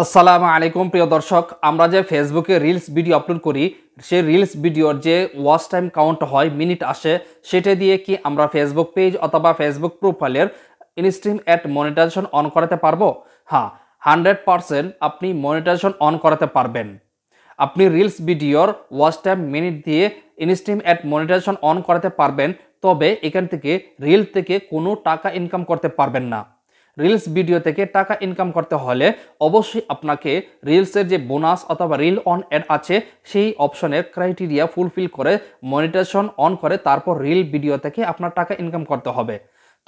আসসালামু আলাইকুম প্রিয় দর্শক আমরা যে ফেসবুকে রিলস ভিডিও আপলোড করি সেই রিলস ভিডিওর যে ওয়াচ টাইম কাউন্ট হয় মিনিট আসে সেটা দিয়ে কি আমরা ফেসবুক পেজ অথবা ফেসবুক প্রোফাইলের ইনস্ট্রিম অ্যাট মনিটাইজেশন অন করাতে পারবো হ্যাঁ হান্ড্রেড পারসেন্ট আপনি মনিটাইজেশন অন করাতে পারবেন আপনি রিলস ভিডিওর ওয়াচ টাইম মিনিট দিয়ে ইনস্ট্রিম অ্যাট মনিটাইজেশন অন করাতে পারবেন তবে এখান থেকে রিল থেকে কোনো টাকা ইনকাম করতে পারবেন না রিলস ভিডিও থেকে টাকা ইনকাম করতে হলে অবশ্যই আপনাকে রিলসের যে বোনাস অথবা রিল অন অ্যাড আছে সেই অপশনের ক্রাইটেরিয়া ফুলফিল করে মনিটেশন অন করে তারপর রিল ভিডিও থেকে আপনার টাকা ইনকাম করতে হবে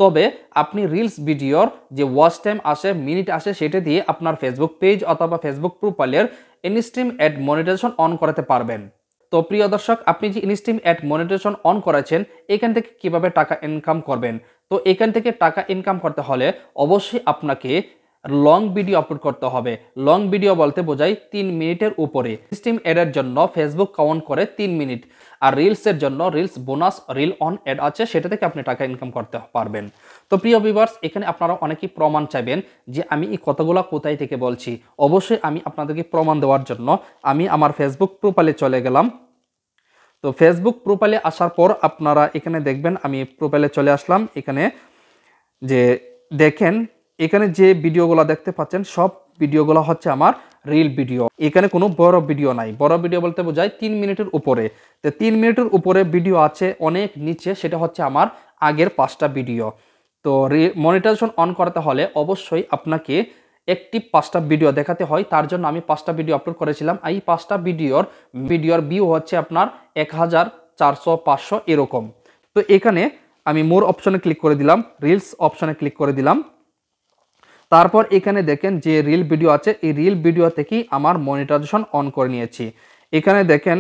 তবে আপনি রিলস ভিডিওর যে ওয়াচ টাইম আসে মিনিট আসে সেটা দিয়ে আপনার ফেসবুক পেজ অথবা ফেসবুক প্রোফাইলের ইনস্ট্রিম অ্যাড মনিটেশন অন করাতে পারবেন তো প্রিয় দর্শক আপনি যে ইনস্ট্রিম অ্যাড মনিটেশন অন করেছেন এখান থেকে কিভাবে টাকা ইনকাম করবেন তো এখান থেকে টাকা ইনকাম করতে হলে অবশ্যই আপনাকে লং ভিডিও আপলোড করতে হবে লং ভিডিও বলতে বোঝায় তিন মিনিটের উপরে সিস্টেম অ্যাডের জন্য ফেসবুক কাউন্ট করে তিন মিনিট আর রিলসের জন্য reels bonus reel on ad আছে সেটা থেকে আপনি টাকা ইনকাম করতে পারবেন তো প্রিয় ভিভার্স এখানে আপনারা অনেকেই প্রমাণ চাইবেন যে আমি এই কতগুলো কোথায় থেকে বলছি অবশ্যই আমি আপনাদেরকে প্রমাণ দেওয়ার জন্য আমি আমার ফেসবুক প্রোফাইলে চলে গেলাম তো ফেসবুক প্রোফাইলে আসার পর আপনারা এখানে দেখবেন আমি প্রোফাইলে চলে আসলাম এখানে যে দেখেন এখানে যে ভিডিওগুলো দেখতে পাচ্ছেন সব ভিডিওগুলো হচ্ছে আমার রিল ভিডিও এখানে কোনো বড় ভিডিও নাই বড় ভিডিও বলতে বোঝায় তিন মিনিটের উপরে তো তিন মিনিটের উপরে ভিডিও আছে অনেক নিচে সেটা হচ্ছে আমার আগের পাঁচটা ভিডিও তো মনিটাইজেশন অন করাতে হলে অবশ্যই আপনাকে একটি পাঁচটা ভিডিও দেখাতে হয় তার জন্য আমি পাঁচটা ভিডিও আপলোড করেছিলাম এই পাঁচটা ভিডিওর ভিডিওর ভিউ হচ্ছে আপনার এক হাজার চারশো পাঁচশো এরকম তো এখানে আমি মোর অপশনে ক্লিক করে দিলাম রিলস অপশনে ক্লিক করে দিলাম তারপর এখানে দেখেন যে রিল ভিডিও আছে এই রিল ভিডিও থেকেই আমার মনিটাইজেশন অন করে নিয়েছি এখানে দেখেন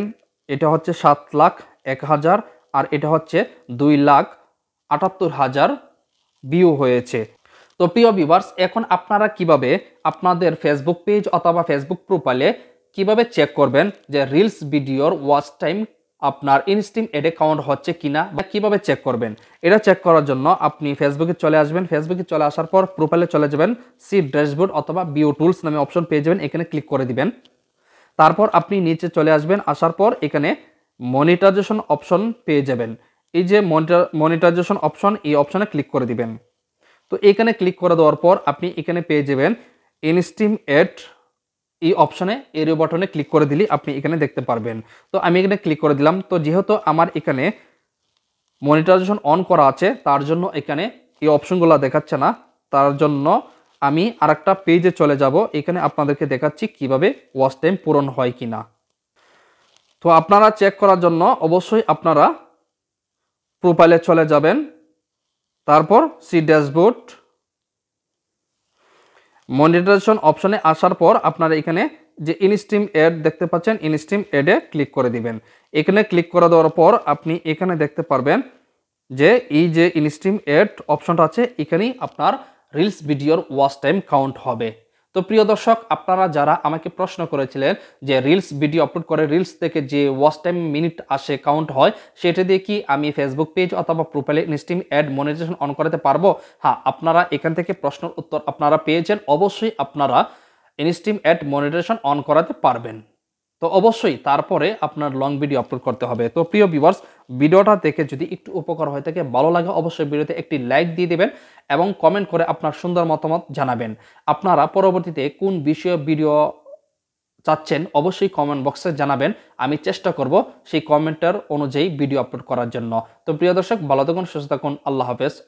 এটা হচ্ছে সাত লাখ এক হাজার আর এটা হচ্ছে দুই লাখ আটাত্তর হাজার ভিউ হয়েছে তো প্রিয় ভিউয়ার্স এখন আপনারা কিভাবে আপনাদের ফেসবুক পেজ অথবা ফেসবুক প্রোফাইলে কিভাবে চেক করবেন যে রিলস ভিডিওর ওয়াচ টাইম আপনার ইনস্টিম এড অ্যাকাউন্ট হচ্ছে কিনা বা কিভাবে চেক করবেন এটা চেক করার জন্য আপনি ফেসবুকে চলে আসবেন ফেসবুকে চলে আসার পর প্রোফাইলে চলে যাবেন সি ড্যাশবোর্ড অথবা বিও টুলস নামে অপশন পেয়ে যাবেন এখানে ক্লিক করে দিবেন তারপর আপনি নিচে চলে আসবেন আসার পর এখানে মনিটাইজেশন অপশন পেয়ে যাবেন এই যে মনিটাইজেশন অপশন এই অপশনে ক্লিক করে দিবেন তো এখানে ক্লিক করে দেওয়ার পর আপনি এখানে পেয়ে যাবেন ইনস্টিম এট এই অপশনে এরিও বাটনে ক্লিক করে দিলে আপনি এখানে দেখতে পারবেন তো আমি এখানে ক্লিক করে দিলাম তো যেহেতু আমার এখানে মনিটাইজেশন অন করা আছে তার জন্য এখানে এই অপশনগুলো দেখাচ্ছে না তার জন্য আমি আর একটা পেজে চলে যাব এখানে আপনাদেরকে দেখাচ্ছি কিভাবে ওয়াচ টাইম পূরণ হয় কি না তো আপনারা চেক করার জন্য অবশ্যই আপনারা প্রোফাইলে চলে যাবেন তারপর সি ড্যাশবোর্ড মনিটাইজেশন অপশনে আসার পর আপনারা এখানে যে ইনস্ট্রিম এড দেখতে পাচ্ছেন ইনস্ট্রিম এডে ক্লিক করে দিবেন এখানে ক্লিক করে দেওয়ার পর আপনি এখানে দেখতে পারবেন যে এই যে ইনস্ট্রিম এড অপশনটা আছে এখানেই আপনার রিলস ভিডিওর ওয়াশ টাইম কাউন্ট হবে তো প্রিয় দর্শক আপনারা যারা আমাকে প্রশ্ন করেছিলেন যে রিলস ভিডিও আপলোড করে রিলস থেকে যে ওয়াচ টাইম মিনিট আসে কাউন্ট হয় সেটা দিয়ে কি আমি ফেসবুক পেজ অথবা প্রোফাইলে ইনস্টিম অ্যাড মনিটাইজেশন অন করাতে পারবো হ্যাঁ আপনারা এখান থেকে প্রশ্নের উত্তর আপনারা পেয়েছেন অবশ্যই আপনারা ইনস্টিম অ্যাড মনিটাইজেশন অন করাতে পারবেন তো অবশ্যই তারপরে আপনার লং ভিডিও আপলোড করতে হবে তো প্রিয় ভিউয়ার্স ভিডিওটা দেখে যদি একটু উপকার হয়ে থাকে ভালো লাগে অবশ্যই ভিডিওতে একটি লাইক দিয়ে দেবেন এবং কমেন্ট করে আপনার সুন্দর মতামত জানাবেন আপনারা পরবর্তীতে কোন বিষয়ে ভিডিও চাচ্ছেন অবশ্যই কমেন্ট বক্সে জানাবেন আমি চেষ্টা করব সেই কমেন্টের অনুযায়ী ভিডিও আপলোড করার জন্য তো প্রিয় দর্শক ভালো থাকুন সুস্থ থাকুন আল্লাহ হাফেজ